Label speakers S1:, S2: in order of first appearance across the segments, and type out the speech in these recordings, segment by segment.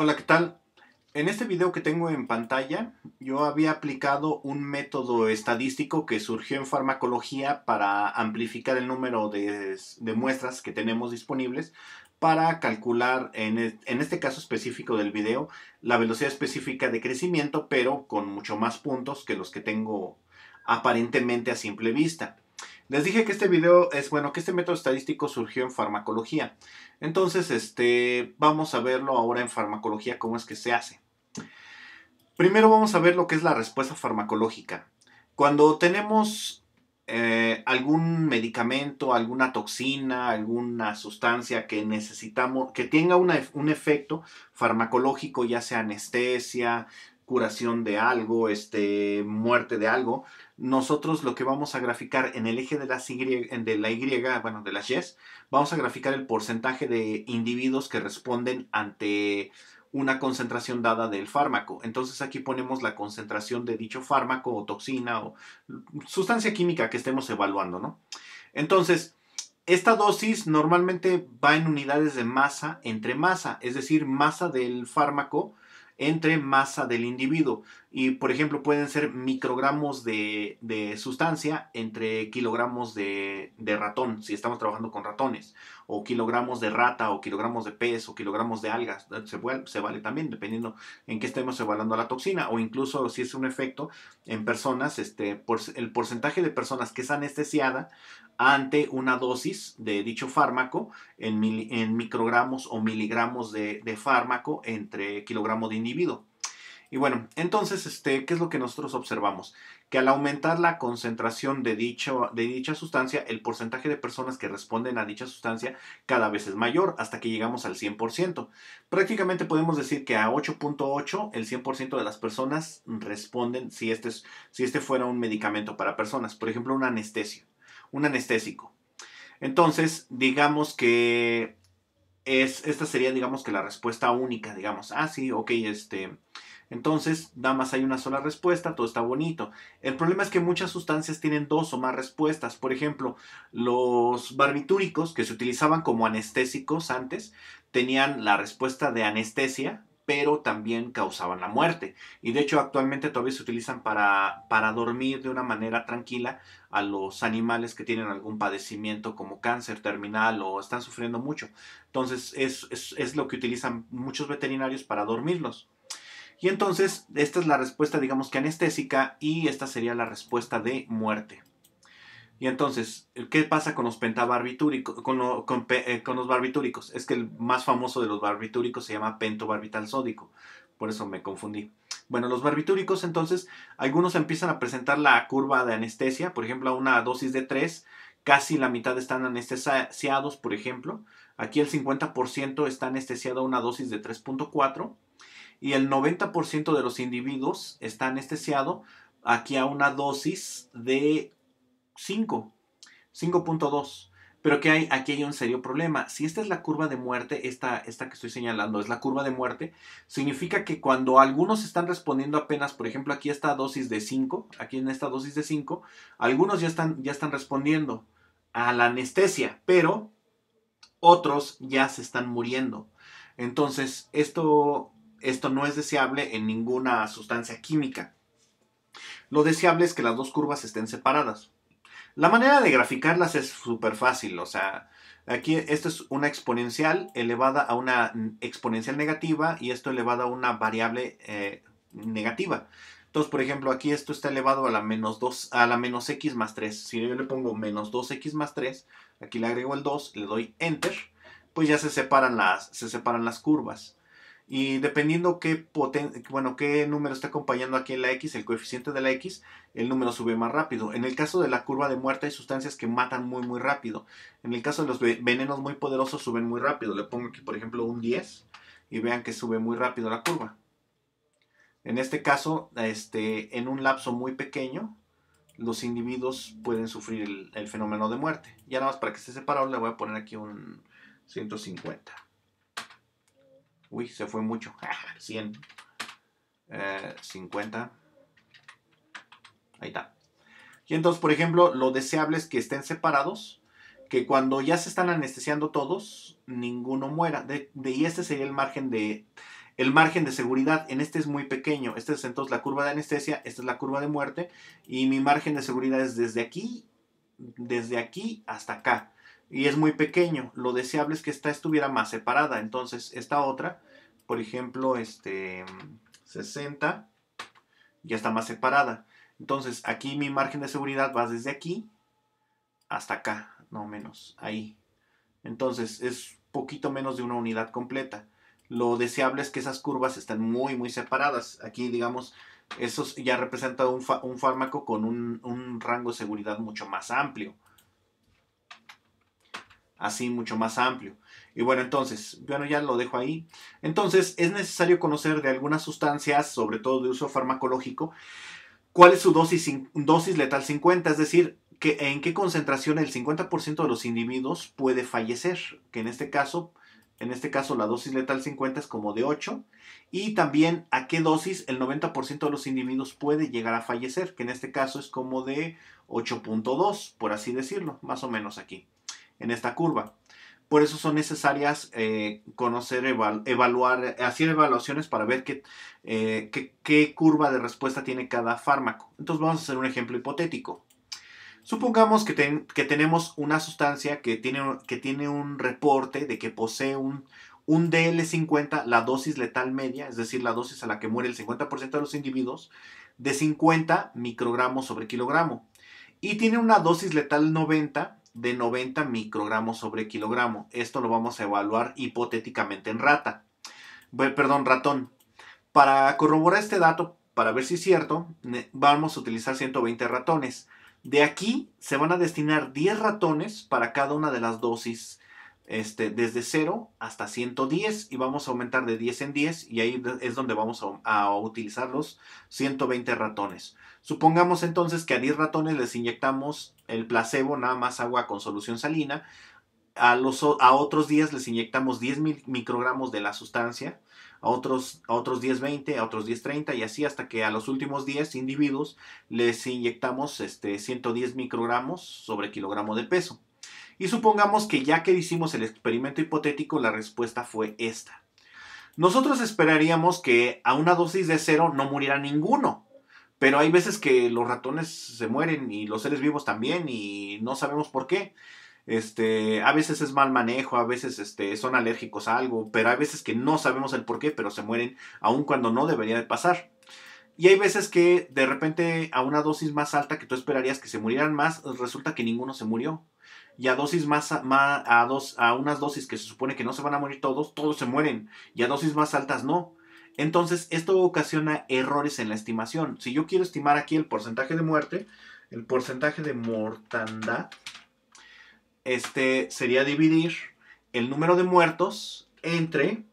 S1: Hola, ¿qué tal? En este video que tengo en pantalla, yo había aplicado un método estadístico que surgió en farmacología para amplificar el número de, muestras que tenemos disponibles para calcular, en, en, este caso específico del video, la velocidad específica de crecimiento, pero con mucho más puntos que los que tengo aparentemente a simple vista. Les dije que este video es, bueno, que este método estadístico surgió en farmacología. Entonces, este, vamos a verlo ahora en farmacología, cómo es que se hace. Primero vamos a ver lo que es la respuesta farmacológica. Cuando tenemos eh, algún medicamento, alguna toxina, alguna sustancia que necesitamos, que tenga un efecto farmacológico, ya sea anestesia, curación de algo, este, muerte de algo, nosotros lo que vamos a graficar en el eje de, las de la Y, bueno, de las Y, vamos a graficar el porcentaje de individuos que responden ante una concentración dada del fármaco. Entonces aquí ponemos la concentración de dicho fármaco o toxina o sustancia química que estemos evaluando, ¿no? Entonces, esta dosis normalmente va en unidades de masa entre masa, es decir, masa del fármaco entre masa del individuo. Y, por ejemplo, pueden ser microgramos de, sustancia entre kilogramos de, ratón, si estamos trabajando con ratones, o kilogramos de rata, o kilogramos de pez, o kilogramos de algas. Eh, se, se vale también, dependiendo en qué estemos evaluando la toxina, o incluso si es un efecto en personas, este, por, el porcentaje de personas que es anestesiada ante una dosis de dicho fármaco en, en microgramos o miligramos de, de fármaco entre kilogramos de individuo. Y bueno, entonces, este, ¿qué es lo que nosotros observamos? Que al aumentar la concentración de, de dicha sustancia, el porcentaje de personas que responden a dicha sustancia cada vez es mayor, hasta que llegamos al 100%. Prácticamente podemos decir que a 8.8 el 100% de las personas responden si este, si este fuera un medicamento para personas, por ejemplo, un anestesio, un anestésico. Entonces, digamos que es, esta sería, digamos que la respuesta única, digamos, ah, sí, ok, este entonces, nada más hay una sola respuesta, todo está bonito. El problema es que muchas sustancias tienen dos o más respuestas. Por ejemplo, los barbitúricos que se utilizaban como anestésicos antes tenían la respuesta de anestesia, pero también causaban la muerte. Y de hecho actualmente todavía se utilizan para, dormir de una manera tranquila a los animales que tienen algún padecimiento como cáncer terminal o están sufriendo mucho. Entonces es lo que utilizan muchos veterinarios para dormirlos. Y entonces, esta es la respuesta, digamos que anestésica, y esta sería la respuesta de muerte. Y entonces, ¿qué pasa con los eh, con, los barbitúricos. Es que el más famoso de los barbitúricos se llama pentobarbital sódico. Por eso me confundí. Bueno, los barbitúricos, entonces, algunos empiezan a presentar la curva de anestesia. Por ejemplo, a una dosis de 3, casi la mitad están anestesiados, por ejemplo. Aquí el 50% está anestesiado a una dosis de 3.4 y el 90% de los individuos está anestesiado aquí a una dosis de 5, 5.2. Pero que hay, aquí hay un serio problema. Si esta es la curva de muerte, esta, esta que estoy señalando es la curva de muerte, significa que cuando algunos están respondiendo apenas, por ejemplo, aquí esta dosis de 5, aquí en esta dosis de 5, algunos ya están, ya están respondiendo a la anestesia, pero otros ya se están muriendo. Entonces, esto esto no es deseable en ninguna sustancia química. Lo deseable es que las dos curvas estén separadas. La manera de graficarlas es súper fácil, o sea, aquí esto es una exponencial elevada a una exponencial negativa y esto elevado a una variable eh, negativa. Entonces, por ejemplo, aquí esto está elevado a la menos 2, a la menos x más 3. Si yo le pongo menos 2x más 3, aquí le agrego el 2, le doy enter, pues ya se separan las, se separan las curvas. Y dependiendo qué, bueno, qué número está acompañando aquí en la X, el coeficiente de la X, el número sube más rápido. En el caso de la curva de muerte hay sustancias que matan muy muy rápido. En el caso de los venenos muy poderosos suben muy rápido. Le pongo aquí por ejemplo un 10 y vean que sube muy rápido la curva. En este caso, este, en un lapso muy pequeño, los individuos pueden sufrir el, el fenómeno de muerte. Ya nada más para que esté separado le voy a poner aquí un 150. Uy, se fue mucho. 100. 50. Ah, eh, Ahí está. Y entonces, por ejemplo, lo deseable es que estén separados, que cuando ya se están anestesiando todos, ninguno muera. De, y este sería el margen de el margen de seguridad. En este es muy pequeño. Esta es entonces la curva de anestesia, esta es la curva de muerte. Y mi margen de seguridad es desde aquí, desde aquí hasta acá y es muy pequeño. Lo deseable es que esta estuviera más separada. Entonces, esta otra, por ejemplo, este 60, ya está más separada. Entonces, aquí mi margen de seguridad va desde aquí hasta acá, no menos, ahí. Entonces, es poquito menos de una unidad completa. Lo deseable es que esas curvas estén muy, muy separadas. Aquí, digamos, eso ya representa un, fármaco con un rango de seguridad mucho más amplio así mucho más amplio. Y bueno, entonces, bueno, ya lo dejo ahí. Entonces, es necesario conocer de algunas sustancias, sobre todo de uso farmacológico, cuál es su dosis, letal 50, es decir, que, en qué concentración el 50% de los individuos puede fallecer, que en este caso... En este caso la dosis letal 50 es como de 8 y también a qué dosis el 90% de los individuos puede llegar a fallecer, que en este caso es como de 8.2, por así decirlo, más o menos aquí en esta curva. Por eso son necesarias eh, conocer, evaluar, hacer evaluaciones para ver eh, qué, qué, curva de respuesta tiene cada fármaco. Entonces vamos a hacer un ejemplo hipotético. Supongamos que, tenemos una sustancia que tiene, que tiene, un reporte de que posee un, un, DL50, la dosis letal media, es decir, la dosis a la que muere el 50% de los individuos, de 50 microgramos sobre kilogramo. Y tiene una dosis letal 90 de 90 microgramos sobre kilogramo. Esto lo vamos a evaluar hipotéticamente en rata. Perdón, ratón. Para corroborar este dato, para ver si es cierto, vamos a utilizar 120 ratones. De aquí se van a destinar 10 ratones para cada una de las dosis este, desde 0 hasta 110 y vamos a aumentar de 10 en 10 y ahí es donde vamos a, utilizar los 120 ratones. Supongamos entonces que a 10 ratones les inyectamos el placebo, nada más agua con solución salina. A, los, a otros 10 les inyectamos 10 microgramos de la sustancia, a otros, a otros 10, 20, a otros 10, 30 y así hasta que a los últimos 10 individuos les inyectamos este, 110 microgramos sobre kilogramo de peso. Y supongamos que ya que hicimos el experimento hipotético, la respuesta fue esta. Nosotros esperaríamos que a una dosis de cero no muriera ninguno, pero hay veces que los ratones se mueren y los seres vivos también y no sabemos por qué. Este, a veces es mal manejo, a veces este, son alérgicos a algo, pero hay veces que no sabemos el por qué, pero se mueren aun cuando no debería de pasar. Y hay veces que de repente a una dosis más alta que tú esperarías que se murieran más, resulta que ninguno se murió y a dosis más, a, más a, dos, a unas dosis que se supone que no se van a morir todos, todos se mueren y a dosis más altas no. Entonces, esto ocasiona errores en la estimación. Si yo quiero estimar aquí el porcentaje de muerte, el porcentaje de mortandad, este sería dividir el número de muertos entre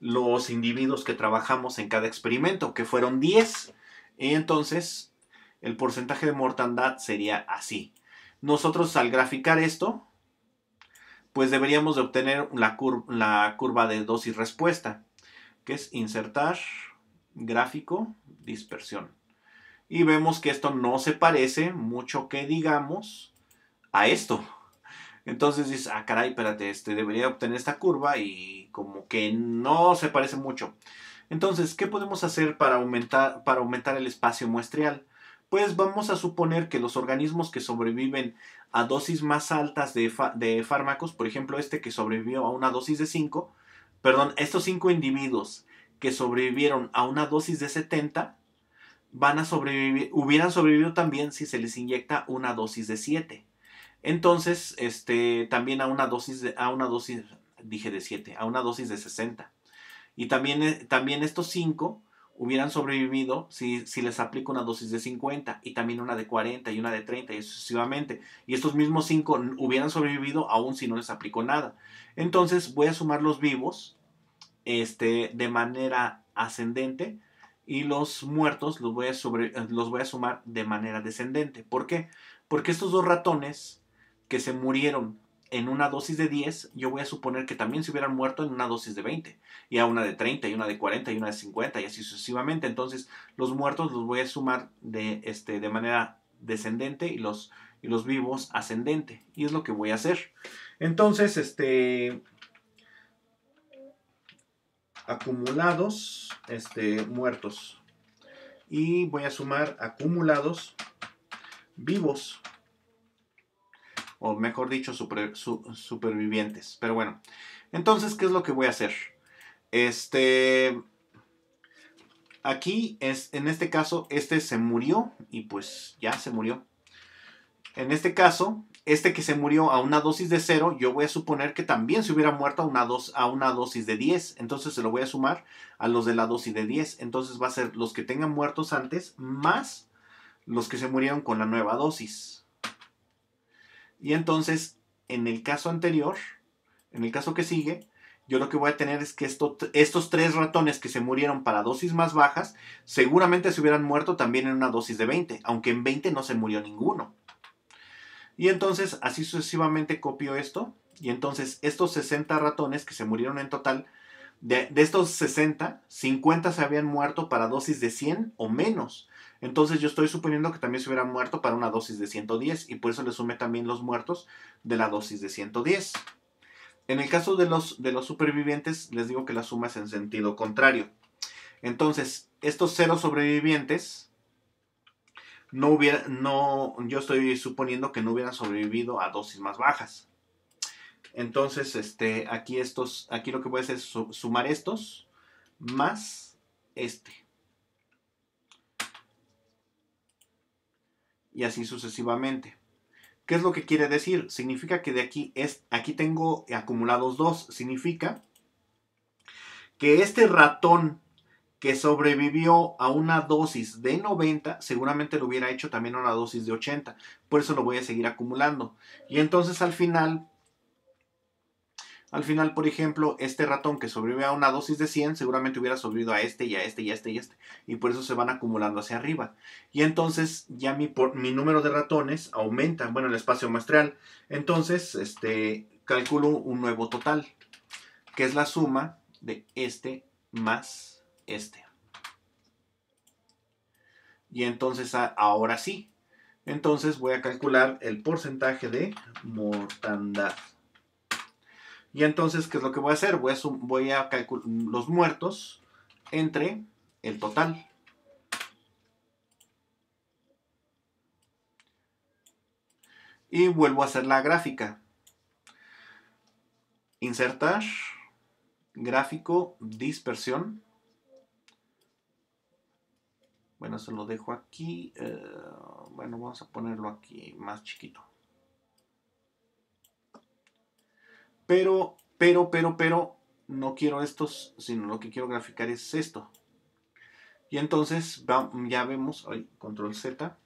S1: los individuos que trabajamos en cada experimento, que fueron 10. Y entonces, el porcentaje de mortandad sería así nosotros al graficar esto, pues deberíamos de obtener la, curva de dosis respuesta, que es insertar gráfico dispersión. Y vemos que esto no se parece mucho que digamos a esto. Entonces dices, ah, caray, espérate, este, debería obtener esta curva y como que no se parece mucho. Entonces, ¿qué podemos hacer para aumentar, para aumentar el espacio muestreal? pues vamos a suponer que los organismos que sobreviven a dosis más altas de, fármacos, por ejemplo este que sobrevivió a una dosis de 5, perdón, estos 5 individuos que sobrevivieron a una dosis de 70, van a sobrevivir, hubieran sobrevivido también si se les inyecta una dosis de 7. Entonces, este, también a una dosis, de, a una dosis, dije de 7, a una dosis de 60. Y también, eh, también estos 5 hubieran sobrevivido si, les aplico una dosis de 50 y también una de 40 y una de 30 y sucesivamente. Y estos mismos cinco hubieran sobrevivido aún si no les aplico nada. Entonces voy a sumar los vivos este, de manera ascendente y los muertos los voy, a eh, los voy a sumar de manera descendente. ¿Por qué? Porque estos dos ratones que se murieron en una dosis de 10, yo voy a suponer que también se hubieran muerto en una dosis de 20, y a una de 30, y una de 40, y una de 50, y así sucesivamente. Entonces, los muertos los voy a sumar de, este, de manera descendente y los, y los vivos ascendente, y es lo que voy a hacer. Entonces, este acumulados, este muertos. Y voy a sumar acumulados vivos o mejor dicho, supervivientes. Pero bueno, entonces, ¿qué es lo que voy a hacer? Este, aquí, es, en este caso, este se murió y pues ya se murió. En este caso, este que se murió a una dosis de cero, yo voy a suponer que también se hubiera muerto a una, a una dosis de 10. Entonces se lo voy a sumar a los de la dosis de 10. Entonces va a ser los que tengan muertos antes más los que se murieron con la nueva dosis. Y entonces, en el caso anterior, en el caso que sigue, yo lo que voy a tener es que estos tres ratones que se murieron para dosis más bajas, seguramente se hubieran muerto también en una dosis de 20, aunque en 20 no se murió ninguno. Y entonces, así sucesivamente copio esto, y entonces estos 60 ratones que se murieron en total, de, de estos 60, 50 se habían muerto para dosis de 100 o menos. Entonces yo estoy suponiendo que también se hubiera muerto para una dosis de 110 y por eso le sumé también los muertos de la dosis de 110. En el caso de los, de los supervivientes, les digo que la suma es en sentido contrario. Entonces, estos cero sobrevivientes no hubiera, no, yo estoy suponiendo que no hubieran sobrevivido a dosis más bajas. Entonces, este, aquí estos, aquí lo que voy a hacer es sumar estos más este. y así sucesivamente. ¿Qué es lo que quiere decir? Significa que de aquí es, aquí tengo acumulados dos. Significa que este ratón que sobrevivió a una dosis de 90, seguramente lo hubiera hecho también a una dosis de 80. Por eso lo voy a seguir acumulando. Y entonces al final al final, por ejemplo, este ratón que sobrevive a una dosis de 100 seguramente hubiera sobrevivido a este y a este y a este y a este. Y por eso se van acumulando hacia arriba. Y entonces ya mi, número de ratones aumenta, bueno, el espacio muestral. Entonces, este, calculo un nuevo total, que es la suma de este más este. Y entonces ahora sí, entonces voy a calcular el porcentaje de mortandad. Y entonces, ¿qué es lo que voy a hacer? Voy a, voy a calcular los muertos entre el total. Y vuelvo a hacer la gráfica. Insertar, gráfico, dispersión. Bueno, se lo dejo aquí. Eh, bueno, vamos a ponerlo aquí más chiquito. Pero, pero, pero, pero, no quiero estos, sino lo que quiero graficar es esto. Y entonces ya vemos, ay, control Z,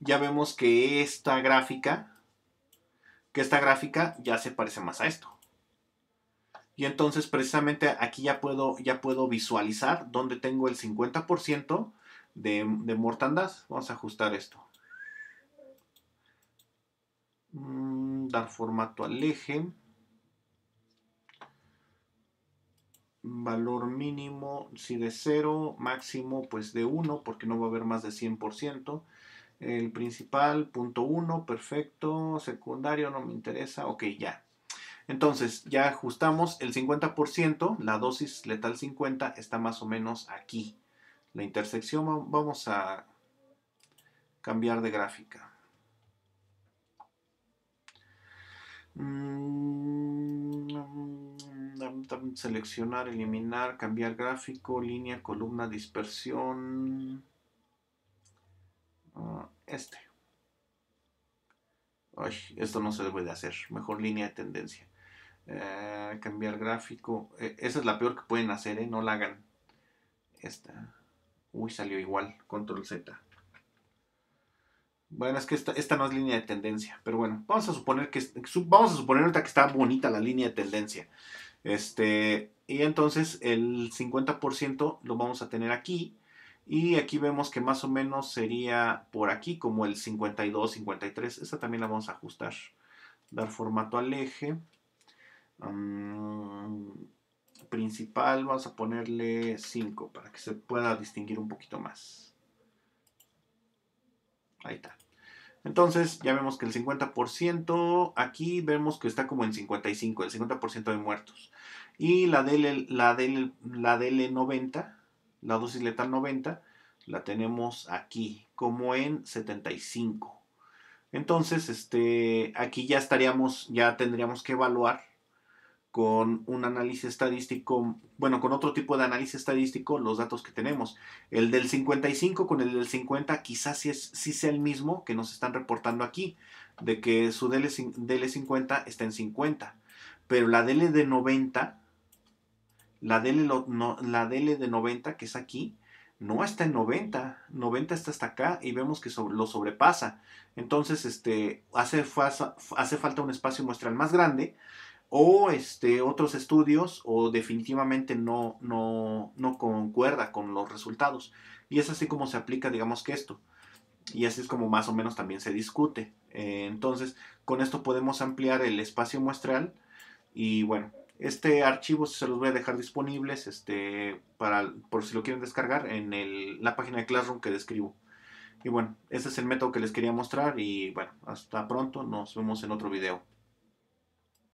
S1: ya vemos que esta gráfica, que esta gráfica ya se parece más a esto. Y entonces precisamente aquí ya puedo, ya puedo visualizar donde tengo el 50% de, de mortandad. Vamos a ajustar esto. Mm, dar formato al eje. valor mínimo, si de 0, máximo pues de 1, porque no va a haber más de 100%. El principal, punto 1, perfecto, secundario, no me interesa, ok, ya. Entonces, ya ajustamos el 50%, la dosis letal 50 está más o menos aquí. La intersección, vamos a cambiar de gráfica. Mm, seleccionar, eliminar, cambiar gráfico, línea, columna, dispersión. Ah, este. Ay, esto no se debe de hacer. Mejor línea de tendencia. Eh, cambiar gráfico. Eh, esa es la peor que pueden hacer, eh, No la hagan. Esta. Uy, salió igual. Control Z. Bueno, es que esta, esta, no es línea de tendencia. Pero bueno, vamos a suponer que. Vamos a suponer ahorita que está bonita la línea de tendencia. Este, y entonces el 50% lo vamos a tener aquí. Y aquí vemos que más o menos sería por aquí como el 52, 53. Esta también la vamos a ajustar. Dar formato al eje. Mm, principal vamos a ponerle 5 para que se pueda distinguir un poquito más. Ahí está. Entonces ya vemos que el 50% aquí vemos que está como en 55, el 50% de muertos. Y la DL, la, la 90, la dosis letal 90, la tenemos aquí como en 75. Entonces, este, aquí ya estaríamos, ya tendríamos que evaluar con un análisis estadístico, bueno, con otro tipo de análisis estadístico, los datos que tenemos. El del 55 con el del 50 quizás sí, es, sea el mismo que nos están reportando aquí, de que su DL, 50 está en 50, pero la DL de 90, la DL, la de 90 que es aquí, no está en 90, 90 está hasta acá y vemos que lo sobrepasa. Entonces, este, hace, hace falta un espacio muestral más grande o este, otros estudios o definitivamente no, no, concuerda con los resultados. Y es así como se aplica, digamos que esto. Y así es como más o menos también se discute. Eh, entonces, con esto podemos ampliar el espacio muestral y bueno, este archivo se los voy a dejar disponibles este, para, por si lo quieren descargar en la página de Classroom que describo. Y bueno, ese es el método que les quería mostrar y bueno, hasta pronto, nos vemos en otro video.